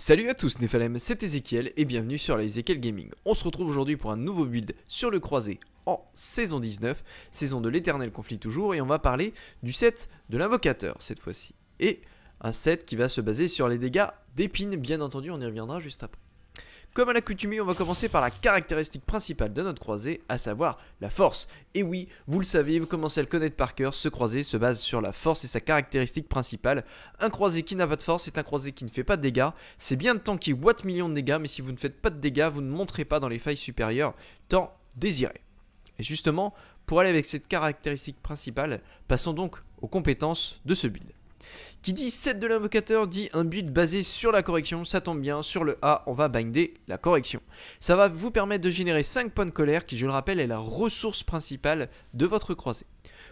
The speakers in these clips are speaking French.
Salut à tous Néphalem, c'est Ezekiel et bienvenue sur la Ezekiel Gaming. On se retrouve aujourd'hui pour un nouveau build sur le croisé en saison 19, saison de l'éternel conflit toujours, et on va parler du set de l'invocateur cette fois-ci. Et un set qui va se baser sur les dégâts d'épines, bien entendu on y reviendra juste après. Comme à l'accoutumée, on va commencer par la caractéristique principale de notre croisé, à savoir la force. Et oui, vous le savez, vous commencez à le connaître par cœur, ce croisé se base sur la force et sa caractéristique principale. Un croisé qui n'a pas de force est un croisé qui ne fait pas de dégâts. C'est bien de tanker watt millions de dégâts, mais si vous ne faites pas de dégâts, vous ne montrez pas dans les failles supérieures tant désiré. Et justement, pour aller avec cette caractéristique principale, passons donc aux compétences de ce build. Qui dit 7 de l'invocateur dit un build basé sur la correction, ça tombe bien, sur le A on va binder la correction. Ça va vous permettre de générer 5 points de colère qui je le rappelle est la ressource principale de votre croisée.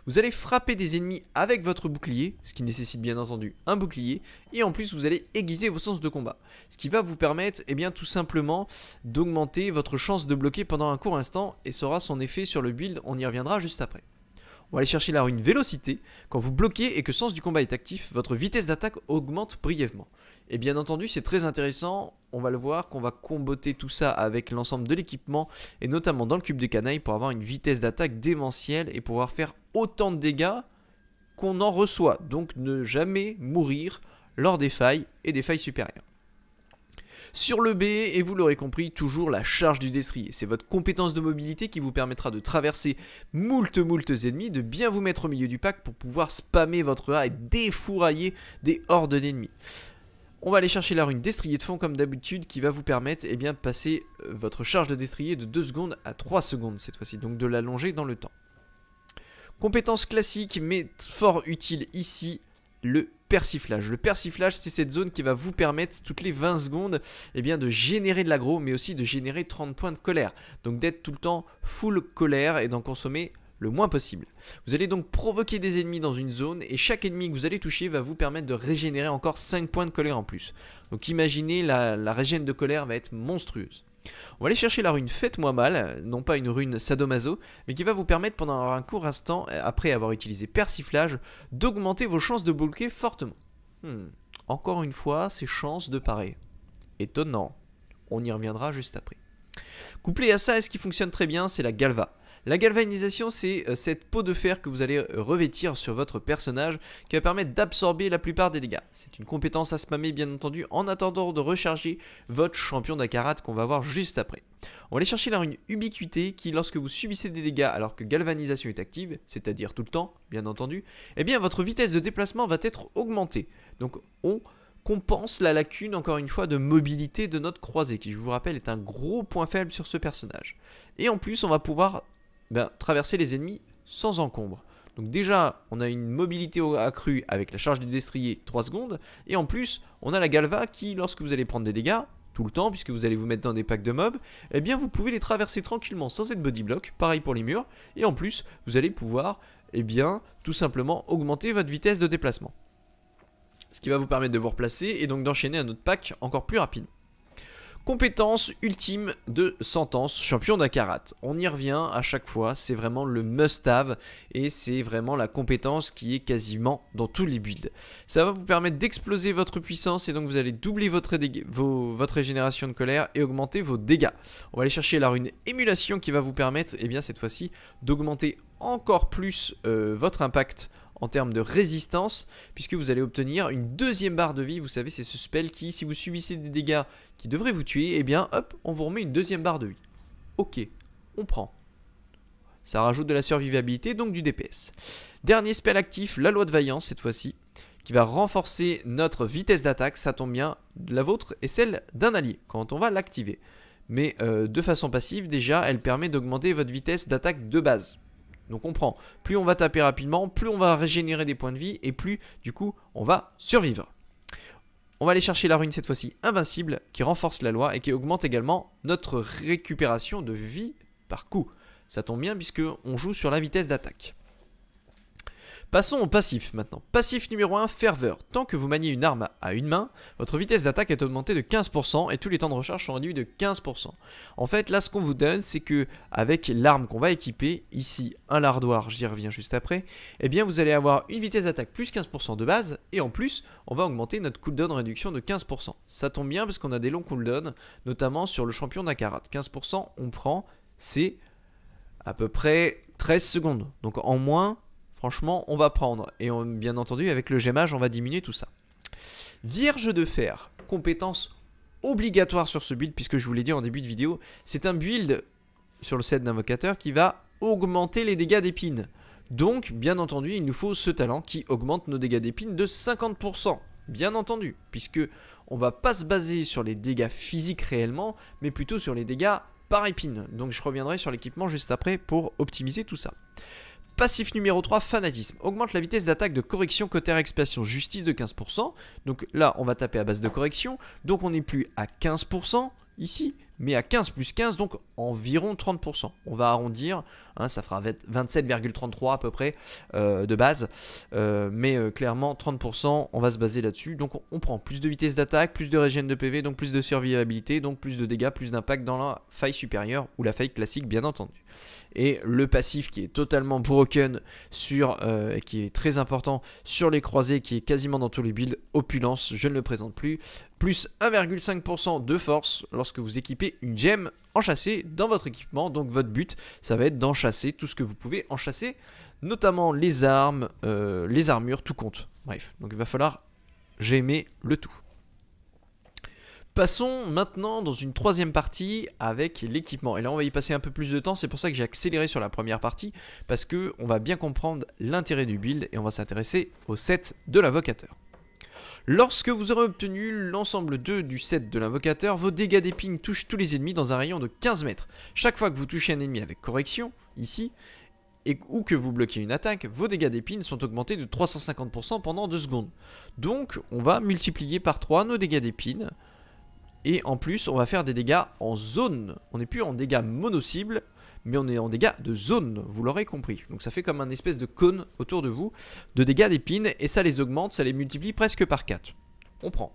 Vous allez frapper des ennemis avec votre bouclier, ce qui nécessite bien entendu un bouclier, et en plus vous allez aiguiser vos sens de combat, ce qui va vous permettre eh bien, tout simplement d'augmenter votre chance de bloquer pendant un court instant et sera son effet sur le build, on y reviendra juste après. On va aller chercher là une vélocité, quand vous bloquez et que sens du combat est actif, votre vitesse d'attaque augmente brièvement. Et bien entendu, c'est très intéressant, on va le voir, qu'on va comboter tout ça avec l'ensemble de l'équipement, et notamment dans le cube de canaille, pour avoir une vitesse d'attaque démentielle et pouvoir faire autant de dégâts qu'on en reçoit. Donc ne jamais mourir lors des failles et des failles supérieures. Sur le B, et vous l'aurez compris, toujours la charge du destrier. C'est votre compétence de mobilité qui vous permettra de traverser moult moult ennemis, de bien vous mettre au milieu du pack pour pouvoir spammer votre A et défourailler des hordes d'ennemis. On va aller chercher la rune destrier de fond comme d'habitude qui va vous permettre eh bien, de passer euh, votre charge de destrier de 2 secondes à 3 secondes cette fois-ci, donc de l'allonger dans le temps. Compétence classique mais fort utile ici, le persiflage. Le persiflage, c'est cette zone qui va vous permettre toutes les 20 secondes eh bien, de générer de l'aggro, mais aussi de générer 30 points de colère. Donc d'être tout le temps full colère et d'en consommer le moins possible. Vous allez donc provoquer des ennemis dans une zone et chaque ennemi que vous allez toucher va vous permettre de régénérer encore 5 points de colère en plus. Donc imaginez la, la régène de colère va être monstrueuse. On va aller chercher la rune Faites-moi mal, non pas une rune sadomaso, mais qui va vous permettre pendant un court instant, euh, après avoir utilisé persiflage, d'augmenter vos chances de bloquer fortement. Hmm, encore une fois, ces chances de parer. Étonnant. On y reviendra juste après. Couplé à ça, est-ce qui fonctionne très bien C'est la Galva. La galvanisation, c'est euh, cette peau de fer que vous allez euh, revêtir sur votre personnage qui va permettre d'absorber la plupart des dégâts. C'est une compétence à spammer bien entendu en attendant de recharger votre champion d'Akarat qu'on va voir juste après. On va aller chercher la une Ubiquité qui lorsque vous subissez des dégâts alors que galvanisation est active, c'est-à-dire tout le temps bien entendu, eh bien votre vitesse de déplacement va être augmentée. Donc on compense la lacune, encore une fois, de mobilité de notre croisée, qui, je vous rappelle, est un gros point faible sur ce personnage. Et en plus, on va pouvoir ben, traverser les ennemis sans encombre. Donc déjà, on a une mobilité accrue avec la charge du destrier 3 secondes, et en plus, on a la galva qui, lorsque vous allez prendre des dégâts, tout le temps, puisque vous allez vous mettre dans des packs de mobs, eh bien vous pouvez les traverser tranquillement sans être body block, pareil pour les murs, et en plus, vous allez pouvoir, eh bien, tout simplement augmenter votre vitesse de déplacement. Ce qui va vous permettre de vous replacer et donc d'enchaîner un autre pack encore plus rapide. Compétence ultime de sentence, champion d'Akarat. On y revient à chaque fois, c'est vraiment le must-have et c'est vraiment la compétence qui est quasiment dans tous les builds. Ça va vous permettre d'exploser votre puissance et donc vous allez doubler votre, régénération de colère et augmenter vos dégâts. On va aller chercher la une émulation qui va vous permettre, et eh bien cette fois-ci, d'augmenter encore plus euh, votre impact en termes de résistance, puisque vous allez obtenir une deuxième barre de vie. Vous savez, c'est ce spell qui, si vous subissez des dégâts qui devraient vous tuer, eh bien, hop, on vous remet une deuxième barre de vie. Ok, on prend. Ça rajoute de la survivabilité, donc du DPS. Dernier spell actif, la loi de vaillance cette fois-ci, qui va renforcer notre vitesse d'attaque. Ça tombe bien, la vôtre et celle d'un allié, quand on va l'activer. Mais euh, de façon passive, déjà, elle permet d'augmenter votre vitesse d'attaque de base. Donc on prend. Plus on va taper rapidement, plus on va régénérer des points de vie et plus du coup on va survivre. On va aller chercher la ruine cette fois-ci invincible qui renforce la loi et qui augmente également notre récupération de vie par coup. Ça tombe bien puisque on joue sur la vitesse d'attaque. Passons au passif maintenant. Passif numéro 1, ferveur. Tant que vous maniez une arme à une main, votre vitesse d'attaque est augmentée de 15% et tous les temps de recharge sont réduits de 15%. En fait, là, ce qu'on vous donne, c'est que avec l'arme qu'on va équiper, ici un lardoir, j'y reviens juste après, eh bien vous allez avoir une vitesse d'attaque plus 15% de base et en plus, on va augmenter notre cooldown réduction de 15%. Ça tombe bien parce qu'on a des longs cooldowns, notamment sur le champion d'Akarat. 15%, on prend, c'est à peu près 13 secondes. Donc en moins, Franchement, on va prendre. Et bien entendu, avec le gémage, on va diminuer tout ça. Vierge de fer, compétence obligatoire sur ce build, puisque je vous l'ai dit en début de vidéo, c'est un build sur le set d'invocateur qui va augmenter les dégâts d'épines. Donc, bien entendu, il nous faut ce talent qui augmente nos dégâts d'épines de 50%. Bien entendu, puisque on va pas se baser sur les dégâts physiques réellement, mais plutôt sur les dégâts par épine. Donc je reviendrai sur l'équipement juste après pour optimiser tout ça. Passif numéro 3, fanatisme. Augmente la vitesse d'attaque de correction, côté expiation, justice de 15%. Donc là, on va taper à base de correction. Donc on n'est plus à 15% ici, mais à 15 plus 15, donc environ 30%. On va arrondir, hein, ça fera 27,33 à peu près euh, de base, euh, mais euh, clairement 30%, on va se baser là-dessus. Donc on prend plus de vitesse d'attaque, plus de régène de PV, donc plus de survivabilité, donc plus de dégâts, plus d'impact dans la faille supérieure ou la faille classique bien entendu et le passif qui est totalement broken sur euh, qui est très important sur les croisés qui est quasiment dans tous les builds opulence je ne le présente plus plus 1,5% de force lorsque vous équipez une gemme enchâssée dans votre équipement donc votre but ça va être d'enchasser tout ce que vous pouvez enchasser notamment les armes euh, les armures tout compte bref donc il va falloir j'aimer le tout Passons maintenant dans une troisième partie avec l'équipement. Et là, on va y passer un peu plus de temps. C'est pour ça que j'ai accéléré sur la première partie parce qu'on va bien comprendre l'intérêt du build et on va s'intéresser au set de l'invocateur. Lorsque vous aurez obtenu l'ensemble 2 du set de l'invocateur, vos dégâts d'épines touchent tous les ennemis dans un rayon de 15 mètres. Chaque fois que vous touchez un ennemi avec correction, ici, et, ou que vous bloquez une attaque, vos dégâts d'épines sont augmentés de 350% pendant 2 secondes. Donc, on va multiplier par 3 nos dégâts d'épines. Et en plus, on va faire des dégâts en zone. On n'est plus en dégâts mono-cible, mais on est en dégâts de zone, vous l'aurez compris. Donc ça fait comme un espèce de cône autour de vous, de dégâts d'épines, et ça les augmente, ça les multiplie presque par 4. On prend.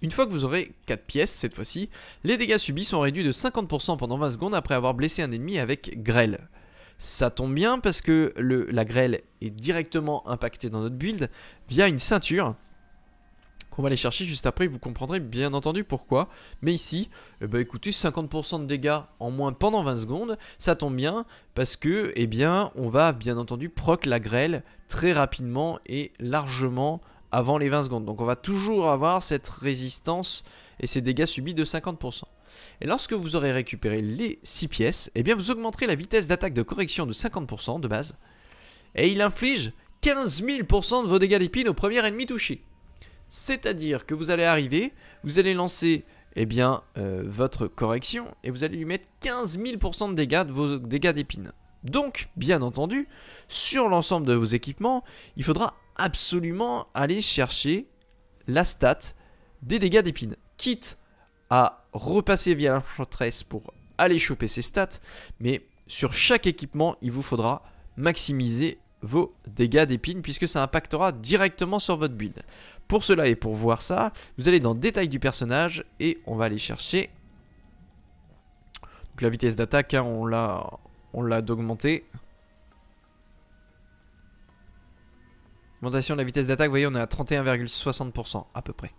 Une fois que vous aurez 4 pièces, cette fois-ci, les dégâts subis sont réduits de 50% pendant 20 secondes après avoir blessé un ennemi avec grêle. Ça tombe bien parce que la grêle est directement impactée dans notre build via une ceinture on va les chercher juste après. Vous comprendrez bien entendu pourquoi. Mais ici, eh ben, écoutez, 50% de dégâts en moins pendant 20 secondes. Ça tombe bien parce que, eh bien, on va bien entendu proc la grêle très rapidement et largement avant les 20 secondes. Donc on va toujours avoir cette résistance et ces dégâts subis de 50%. Et lorsque vous aurez récupéré les 6 pièces, eh bien vous augmenterez la vitesse d'attaque de correction de 50% de base. Et il inflige 15 000% de vos dégâts d'épines au premier ennemi touché. C'est-à-dire que vous allez arriver, vous allez lancer eh bien, euh, votre correction et vous allez lui mettre 15 000% de dégâts de vos dégâts d'épines. Donc, bien entendu, sur l'ensemble de vos équipements, il faudra absolument aller chercher la stat des dégâts d'épines. Quitte à repasser via la pour aller choper ses stats, mais sur chaque équipement, il vous faudra maximiser vos dégâts d'épines puisque ça impactera directement sur votre build. Pour cela et pour voir ça, vous allez dans détail du personnage et on va aller chercher donc la vitesse d'attaque, hein, on l'a on l'a d'augmenter. Augmentation de la vitesse d'attaque, vous voyez, on est à 31,60% à peu près.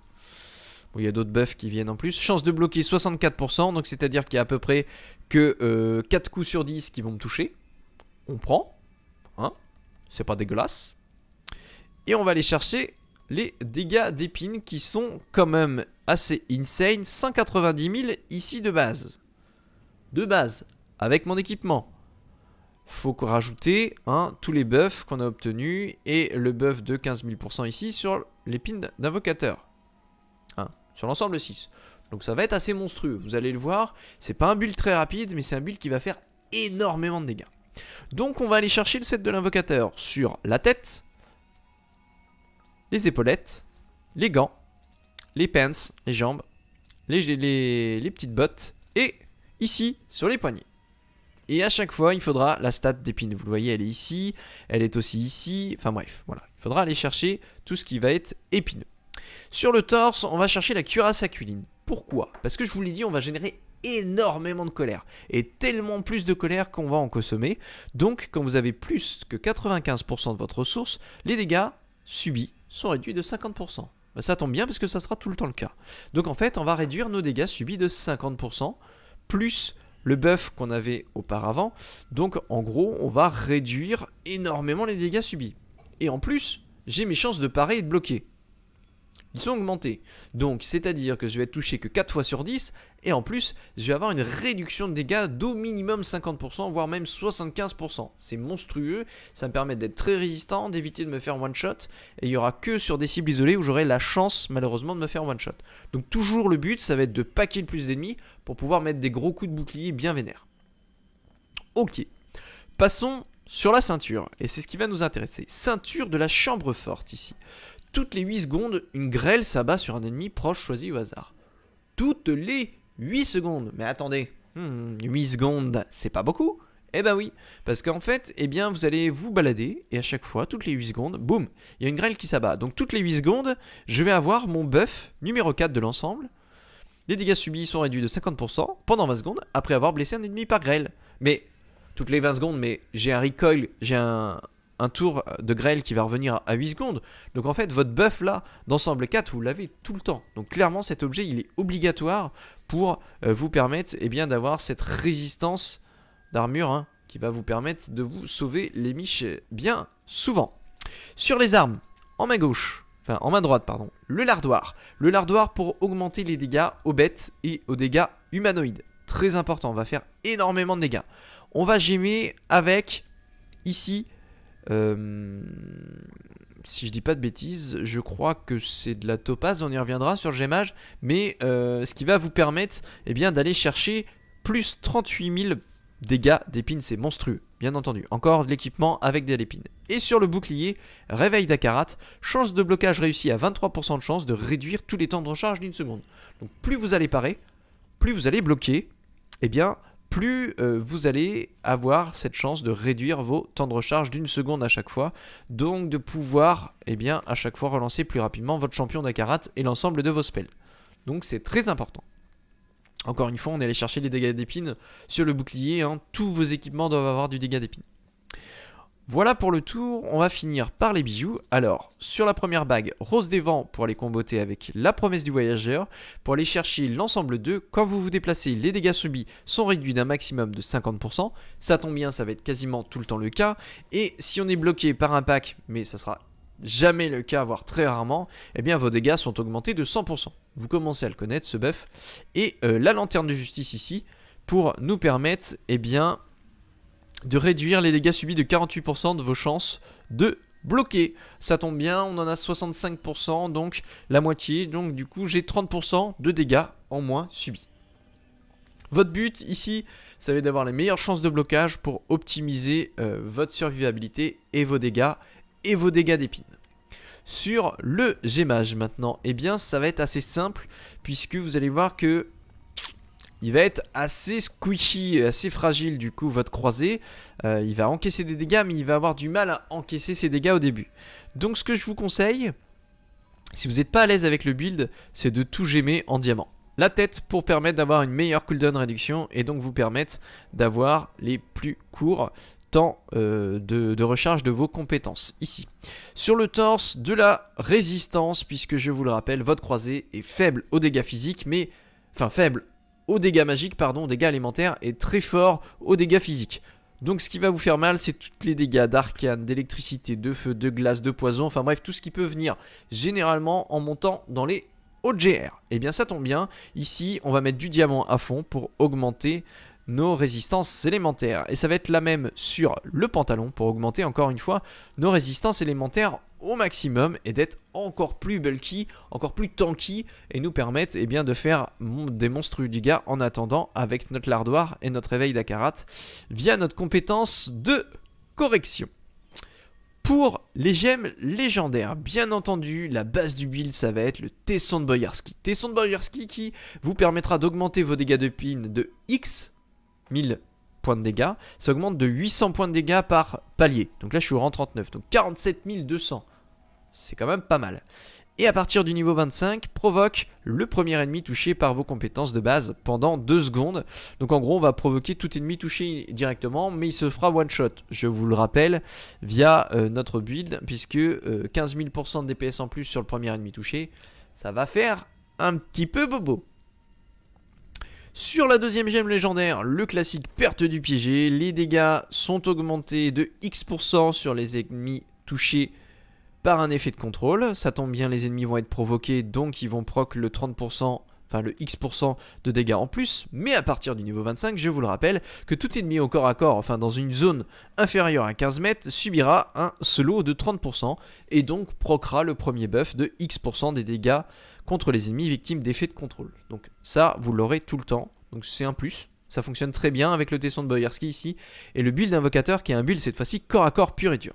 il y a d'autres buffs qui viennent en plus. Chance de bloquer 64%, donc c'est-à-dire qu'il y a à peu près que 4 euh, coups sur 10 qui vont me toucher. On prend, hein, c'est pas dégueulasse. Et on va aller chercher les dégâts d'épines qui sont quand même assez insane. 190 000 ici de base. De base, avec mon équipement. Faut rajouter hein, tous les buffs qu'on a obtenus et le buff de 15 000% ici sur l'épine d'invocateur. sur l'ensemble 6. Donc ça va être assez monstrueux, vous allez le voir. C'est pas un build très rapide, mais c'est un build qui va faire énormément de dégâts. Donc on va aller chercher le set de l'invocateur sur la tête, les épaulettes, les gants, les pants, les jambes, les, les petites bottes et ici sur les poignets. Et à chaque fois, il faudra la stat d'épine. Vous le voyez, elle est ici, elle est aussi ici. Enfin bref, voilà. Il faudra aller chercher tout ce qui va être épineux. Sur le torse, on va chercher la cuirasse aquiline. Pourquoi Parce que je vous l'ai dit, on va générer énormément de colère. Et tellement plus de colère qu'on va en consommer. Donc, quand vous avez plus que 95% de votre ressource, les dégâts subis sont réduits de 50%. Ben, ça tombe bien parce que ça sera tout le temps le cas. Donc en fait, on va réduire nos dégâts subis de 50%, plus le buff qu'on avait auparavant. Donc en gros, on va réduire énormément les dégâts subis. Et en plus, j'ai mes chances de parer et de bloquer ils sont augmentés. Donc, c'est-à-dire que je vais être touché que 4 fois sur 10, et en plus, je vais avoir une réduction de dégâts d'au minimum 50%, voire même 75%. C'est monstrueux, ça me permet d'être très résistant, d'éviter de me faire one-shot, et il n'y aura que sur des cibles isolées où j'aurai la chance, malheureusement, de me faire one-shot. Donc, toujours le but, ça va être de paquer le plus d'ennemis pour pouvoir mettre des gros coups de bouclier bien vénère. Ok, passons sur la ceinture, et c'est ce qui va nous intéresser. Ceinture de la chambre forte ici. Toutes les 8 secondes, une grêle s'abat sur un ennemi proche choisi au hasard. Toutes les 8 secondes Mais attendez, 8 hmm, secondes, c'est pas beaucoup eh ben oui, parce qu'en fait, eh bien, vous allez vous balader et à chaque fois, toutes les 8 secondes, boum, il y a une grêle qui s'abat. Donc toutes les 8 secondes, je vais avoir mon buff numéro 4 de l'ensemble. Les dégâts subis sont réduits de 50% pendant 20 secondes après avoir blessé un ennemi par grêle. Mais toutes les 20 secondes, mais j'ai un recoil, j'ai un, un tour de grêle qui va revenir à 8 secondes. Donc en fait, votre buff là, d'ensemble 4, vous l'avez tout le temps. Donc clairement, cet objet, il est obligatoire pour euh, vous permettre et eh bien, d'avoir cette résistance d'armure hein, qui va vous permettre de vous sauver les miches bien souvent. Sur les armes, en main gauche, enfin en main droite pardon, le lardoir. Le lardoir pour augmenter les dégâts aux bêtes et aux dégâts humanoïdes. Très important, on va faire énormément de dégâts. On va gémer avec ici euh, si je dis pas de bêtises, je crois que c'est de la topaz on y reviendra sur le Gmage, mais euh, ce qui va vous permettre eh bien, d'aller chercher plus 38 000 dégâts d'épines, c'est monstrueux, bien entendu. Encore de l'équipement avec des lépines. Et sur le bouclier, réveil d'Akarat, chance de blocage réussie à 23% de chance de réduire tous les temps de recharge d'une seconde. Donc plus vous allez parer, plus vous allez bloquer, et eh bien plus euh, vous allez avoir cette chance de réduire vos temps de recharge d'une seconde à chaque fois, donc de pouvoir eh bien, à chaque fois relancer plus rapidement votre champion d'Akarat et l'ensemble de vos spells. Donc c'est très important. Encore une fois, on est allé chercher les dégâts d'épines sur le bouclier, hein. tous vos équipements doivent avoir du dégât d'épines. Voilà pour le tour, on va finir par les bijoux. Alors, sur la première bague, Rose des Vents pour aller comboter avec la promesse du voyageur. Pour aller chercher l'ensemble 2, quand vous vous déplacez, les dégâts subis sont réduits d'un maximum de 50%. Ça tombe bien, ça va être quasiment tout le temps le cas. Et si on est bloqué par un pack, mais ça sera jamais le cas, voire très rarement, eh bien vos dégâts sont augmentés de 100%. Vous commencez à le connaître, ce buff. Et euh, la lanterne de justice ici, pour nous permettre, eh bien, de réduire les dégâts subis de 48% de vos chances de bloquer. Ça tombe bien, on en a 65%, donc la moitié. Donc du coup, j'ai 30% de dégâts en moins subis. Votre but ici, ça va être d'avoir les meilleures chances de blocage pour optimiser euh, votre survivabilité et vos dégâts et vos dégâts d'épines. Sur le gémage maintenant, eh bien ça va être assez simple puisque vous allez voir que il va être assez squishy, assez fragile du coup votre croisé. Euh, il va encaisser des dégâts mais il va avoir du mal à encaisser ses dégâts au début. Donc ce que je vous conseille, si vous n'êtes pas à l'aise avec le build, c'est de tout gémer en diamant. La tête pour permettre d'avoir une meilleure cooldown réduction et donc vous permettre d'avoir les plus courts temps euh, de, recharge de vos compétences ici. Sur le torse, de la résistance, puisque je vous le rappelle, votre croisé est faible aux dégâts physiques, mais enfin faible aux dégâts magiques, pardon, aux dégâts alimentaires et très fort aux dégâts physiques. Donc ce qui va vous faire mal, c'est tous les dégâts d'arcane, d'électricité, de feu, de glace, de poison, enfin bref, tout ce qui peut venir généralement en montant dans les OGR. Et eh bien ça tombe bien, ici on va mettre du diamant à fond pour augmenter nos résistances élémentaires. Et ça va être la même sur le pantalon pour augmenter encore une fois nos résistances élémentaires au maximum et d'être encore plus bulky, encore plus tanky et nous permettre eh bien, de faire des monstrueux dégâts en attendant avec notre lardoir et notre Réveil d'Akarat via notre compétence de correction. Pour les gemmes légendaires, bien entendu, la base du build, ça va être le Tesson de Boyarski. Tesson de Boyarski qui vous permettra d'augmenter vos dégâts de pin de X 1000 points de dégâts, ça augmente de 800 points de dégâts par palier. Donc là, je suis au rang 39, donc 47 200. C'est quand même pas mal. Et à partir du niveau 25, provoque le premier ennemi touché par vos compétences de base pendant 2 secondes. Donc en gros, on va provoquer tout ennemi touché directement, mais il se fera one shot, je vous le rappelle, via euh, notre build, puisque 15 euh, 000% de DPS en plus sur le premier ennemi touché, ça va faire un petit peu bobo. Sur la deuxième gemme légendaire, le classique perte du piégé, les dégâts sont augmentés de X% sur les ennemis touchés par un effet de contrôle. Ça tombe bien, les ennemis vont être provoqués, donc ils vont proc le 30% enfin le X% de dégâts en plus, mais à partir du niveau 25, je vous le rappelle, que tout ennemi au corps à corps, enfin dans une zone inférieure à 15 mètres, subira un solo de 30%, et donc proquera le premier buff de X% des dégâts contre les ennemis victimes d'effets de contrôle. Donc ça, vous l'aurez tout le temps, donc c'est un plus. Ça fonctionne très bien avec le tesson de Boyarski ici, et le build d'Invocateur qui est un build cette fois-ci corps à corps pur et dur.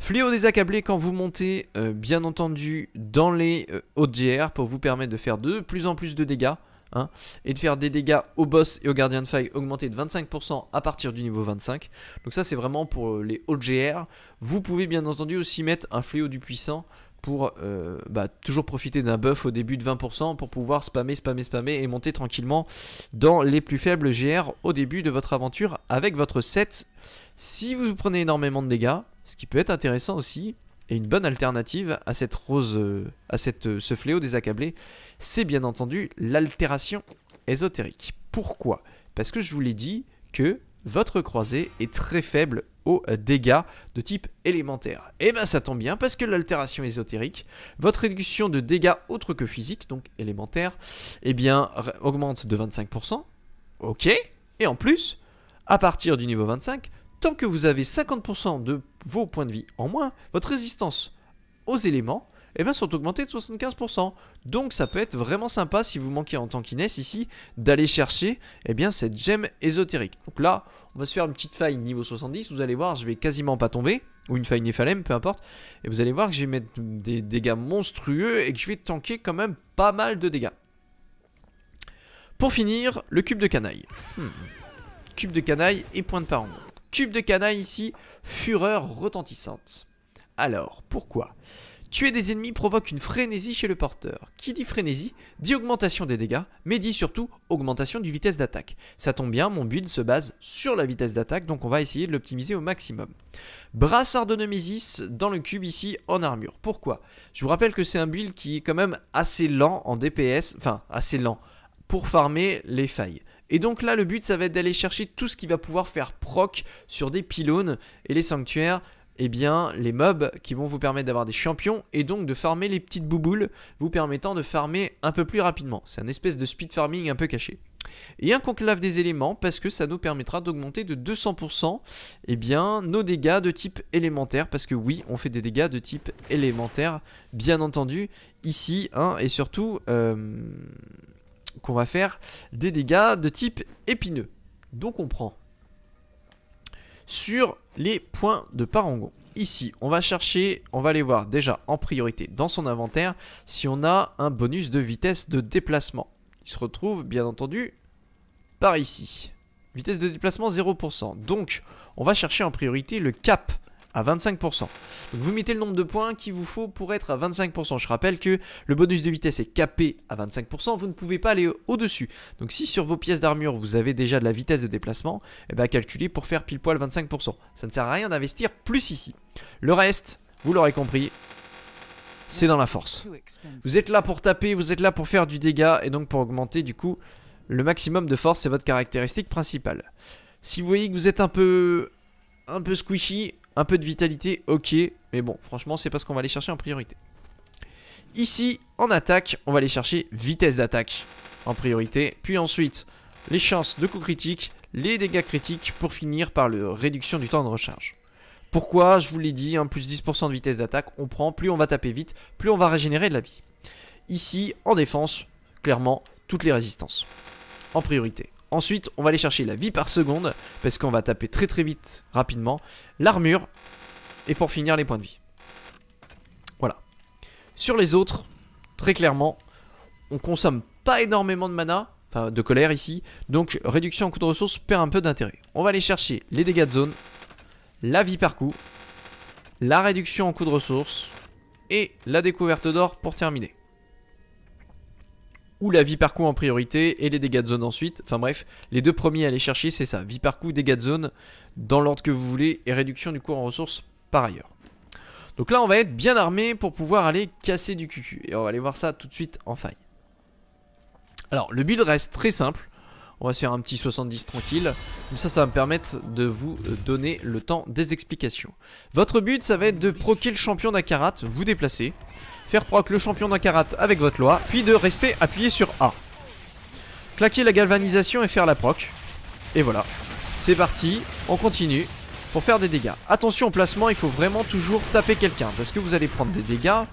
Fléau des accablés quand vous montez, euh, bien entendu, dans les euh, hauts GR pour vous permettre de faire de plus en plus de dégâts. Hein, et de faire des dégâts au boss et aux gardiens de faille augmentés de 25% à partir du niveau 25. Donc ça c'est vraiment pour euh, les hauts GR. Vous pouvez bien entendu aussi mettre un fléau du puissant pour euh, bah, toujours profiter d'un buff au début de 20% pour pouvoir spammer, spammer, spammer et monter tranquillement dans les plus faibles GR au début de votre aventure avec votre set. Si vous prenez énormément de dégâts, ce qui peut être intéressant aussi, et une bonne alternative à cette rose, euh, à cette, euh, ce fléau des accablés, c'est bien entendu l'altération ésotérique. Pourquoi Parce que je vous l'ai dit que votre croisée est très faible aux euh, dégâts de type élémentaire. Et eh ben ça tombe bien parce que l'altération ésotérique, votre réduction de dégâts autres que physique, donc élémentaire, eh bien augmente de 25%. Ok. Et en plus, à partir du niveau 25, tant que vous avez 50% de vos points de vie en moins, votre résistance aux éléments eh ben, sont augmentés de 75%. Donc ça peut être vraiment sympa si vous manquez en tant qu'Inès ici d'aller chercher eh bien, cette gemme ésotérique. Donc là, on va se faire une petite faille niveau 70. Vous allez voir, je vais quasiment pas tomber. Ou une faille néphalème, peu importe. Et vous allez voir que je vais mettre des dégâts monstrueux et que je vais tanker quand même pas mal de dégâts. Pour finir, le cube de canaille. Hmm. Cube de canaille et point de parent. Cube de canaille ici, fureur retentissante. Alors, pourquoi Tuer des ennemis provoque une frénésie chez le porteur. Qui dit frénésie dit augmentation des dégâts, mais dit surtout augmentation du vitesse d'attaque. Ça tombe bien, mon build se base sur la vitesse d'attaque, donc on va essayer de l'optimiser au maximum. Brassard de Nemesis dans le cube ici en armure. Pourquoi Je vous rappelle que c'est un build qui est quand même assez lent en DPS, enfin assez lent, pour farmer les failles. Et donc là, le but, ça va être d'aller chercher tout ce qui va pouvoir faire proc sur des pylônes et les sanctuaires eh bien, les mobs qui vont vous permettre d'avoir des champions et donc de farmer les petites bouboules, vous permettant de farmer un peu plus rapidement. C'est un espèce de speed farming un peu caché. Et un conclave des éléments parce que ça nous permettra d'augmenter de 200% eh bien, nos dégâts de type élémentaire. Parce que oui, on fait des dégâts de type élémentaire, bien entendu, ici. Hein, et surtout euh, qu'on va faire des dégâts de type épineux. Donc on prend sur les points de parangon. Ici, on va chercher, on va aller voir déjà en priorité dans son inventaire si on a un bonus de vitesse de déplacement. Il se retrouve bien entendu par ici. Vitesse de déplacement 0%. Donc, on va chercher en priorité le cap à 25%. Donc vous mettez le nombre de points qu'il vous faut pour être à 25%. Je rappelle que le bonus de vitesse est capé à 25%, vous ne pouvez pas aller au-dessus. Donc si sur vos pièces d'armure vous avez déjà de la vitesse de déplacement, eh bien calculez pour faire pile poil 25%. Ça ne sert à rien d'investir plus ici. Le reste, vous l'aurez compris, c'est dans la force. Vous êtes là pour taper, vous êtes là pour faire du dégât et donc pour augmenter du coup le maximum de force, c'est votre caractéristique principale. Si vous voyez que vous êtes un peu un peu squishy, un peu de vitalité, ok. Mais bon, franchement, c'est parce qu'on va aller chercher en priorité. Ici, en attaque, on va aller chercher vitesse d'attaque en priorité. Puis ensuite, les chances de coups critiques, les dégâts critiques pour finir par la réduction du temps de recharge. Pourquoi Je vous l'ai dit, un hein, plus 10% de vitesse d'attaque, on prend, plus on va taper vite, plus on va régénérer de la vie. Ici, en défense, clairement, toutes les résistances. En priorité. Ensuite, on va aller chercher la vie par seconde, parce qu'on va taper très très vite, rapidement, l'armure, et pour finir, les points de vie. Voilà. Sur les autres, très clairement, on consomme pas énormément de mana, enfin de colère ici, donc réduction en coût de ressources perd un peu d'intérêt. On va aller chercher les dégâts de zone, la vie par coup, la réduction en coût de ressources, et la découverte d'or pour terminer ou la vie par coup en priorité et les dégâts de zone ensuite. Enfin bref, les deux premiers à aller chercher, c'est ça. Vie par coup, dégâts de zone, dans l'ordre que vous voulez, et réduction du coût en ressources par ailleurs. Donc là, on va être bien armé pour pouvoir aller casser du cul. Et on va aller voir ça tout de suite en faille. Alors, le build reste très simple. On va se faire un petit 70 tranquille. Comme ça, ça va me permettre de vous euh, donner le temps des explications. Votre but, ça va être de proquer le champion d'Akarat, vous déplacer faire proc le champion d'un karat avec votre loi, puis de rester appuyé sur A. Claquer la galvanisation et faire la proc. Et voilà. C'est parti, on continue pour faire des dégâts. Attention au placement, il faut vraiment toujours taper quelqu'un parce que vous allez prendre des dégâts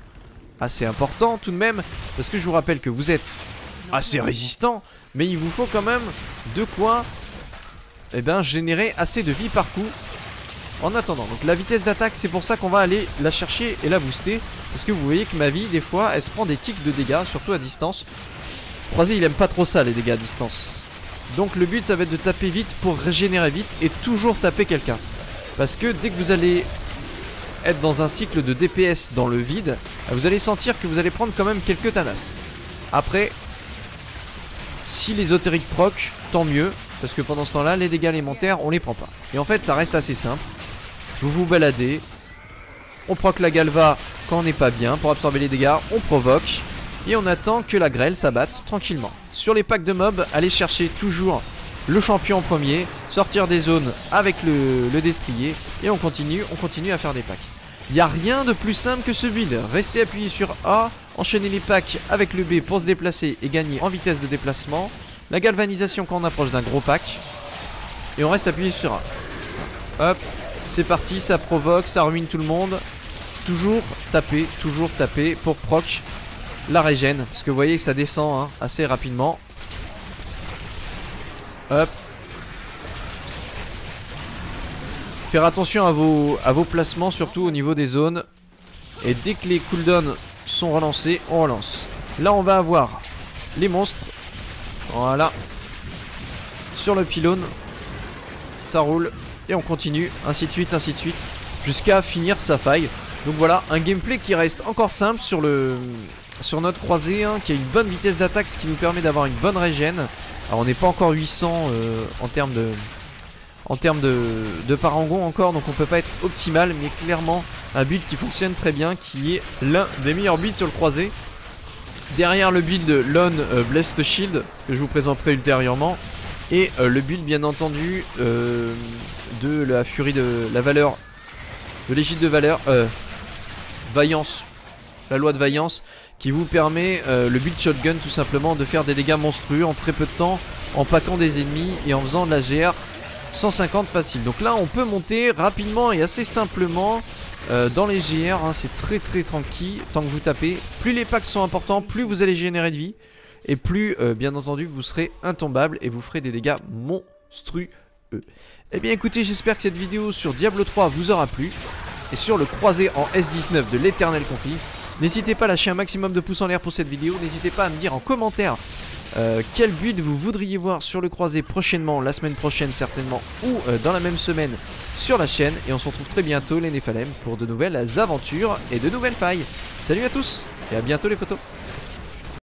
assez importants tout de même parce que je vous rappelle que vous êtes assez résistant mais il vous faut quand même de quoi eh ben, générer assez de vie par coup en attendant, donc la vitesse d'attaque, c'est pour ça qu'on va aller la chercher et la booster. Parce que vous voyez que ma vie, des fois, elle se prend des tics de dégâts, surtout à distance. Croisé, il aime pas trop ça, les dégâts à distance. Donc le but, ça va être de taper vite pour régénérer vite et toujours taper quelqu'un. Parce que dès que vous allez être dans un cycle de DPS dans le vide, vous allez sentir que vous allez prendre quand même quelques tanas. Après, si l'ésotérique proc, tant mieux. Parce que pendant ce temps-là, les dégâts élémentaires, on les prend pas. Et en fait, ça reste assez simple. Vous vous baladez. On proc la galva quand on n'est pas bien. Pour absorber les dégâts, on provoque. Et on attend que la grêle s'abatte tranquillement. Sur les packs de mobs, allez chercher toujours le champion en premier. Sortir des zones avec le, destrier. Et on continue, on continue à faire des packs. Il n'y a rien de plus simple que ce build. Restez appuyé sur A, enchaîner les packs avec le B pour se déplacer et gagner en vitesse de déplacement. La galvanisation quand on approche d'un gros pack. Et on reste appuyé sur A. Hop, c'est parti, ça provoque, ça ruine tout le monde. Toujours taper, toujours taper pour proc la régène. Parce que vous voyez que ça descend hein, assez rapidement. Hop. Faire attention à vos, à vos placements, surtout au niveau des zones. Et dès que les cooldowns sont relancés, on relance. Là, on va avoir les monstres. Voilà. Sur le pylône. Ça roule. Et on continue, ainsi de suite, ainsi de suite, jusqu'à finir sa faille. Donc voilà, un gameplay qui reste encore simple sur le sur notre croisé, hein, qui a une bonne vitesse d'attaque, ce qui nous permet d'avoir une bonne régène. Alors on n'est pas encore 800 euh, en termes de en de, parangon encore, donc on peut pas être optimal, mais clairement un build qui fonctionne très bien, qui est l'un des meilleurs builds sur le croisé. Derrière le build Lone euh, Blessed Shield, que je vous présenterai ultérieurement, et euh, le build bien entendu euh, de la furie de la valeur, de l'égide de valeur, euh, vaillance, la loi de vaillance qui vous permet le build shotgun tout simplement de faire des dégâts monstrueux en très peu de temps en paquant des ennemis et en faisant de la GR 150 facile. Donc là on peut monter rapidement et assez simplement dans les GR, hein. c'est très très tranquille tant que vous tapez. Plus les packs sont importants, plus vous allez générer de vie et plus euh, bien entendu vous serez intombable et vous ferez des dégâts monstrueux. Eh bien écoutez, j'espère que cette vidéo sur Diablo 3 vous aura plu et sur le croisé en S19 de l'éternel conflit. N'hésitez pas à lâcher un maximum de pouces en l'air pour cette vidéo, n'hésitez pas à me dire en commentaire euh, quel but vous voudriez voir sur le croisé prochainement, la semaine prochaine certainement, ou euh, dans la même semaine sur la chaîne. Et on se retrouve très bientôt les Néphalem pour de nouvelles aventures et de nouvelles failles. Salut à tous et à bientôt les potos